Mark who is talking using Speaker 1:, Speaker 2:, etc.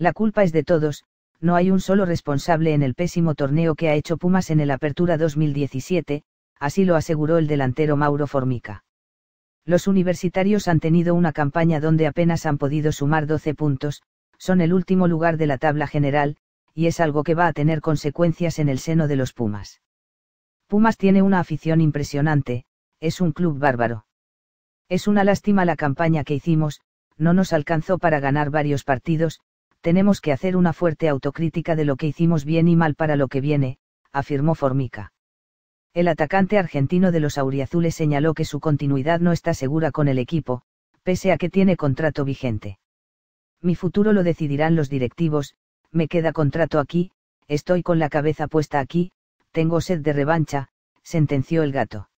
Speaker 1: La culpa es de todos, no hay un solo responsable en el pésimo torneo que ha hecho Pumas en el Apertura 2017, así lo aseguró el delantero Mauro Formica. Los universitarios han tenido una campaña donde apenas han podido sumar 12 puntos, son el último lugar de la tabla general, y es algo que va a tener consecuencias en el seno de los Pumas. Pumas tiene una afición impresionante, es un club bárbaro. Es una lástima la campaña que hicimos, no nos alcanzó para ganar varios partidos, tenemos que hacer una fuerte autocrítica de lo que hicimos bien y mal para lo que viene, afirmó Formica. El atacante argentino de los Auriazules señaló que su continuidad no está segura con el equipo, pese a que tiene contrato vigente. Mi futuro lo decidirán los directivos, me queda contrato aquí, estoy con la cabeza puesta aquí, tengo sed de revancha, sentenció el gato.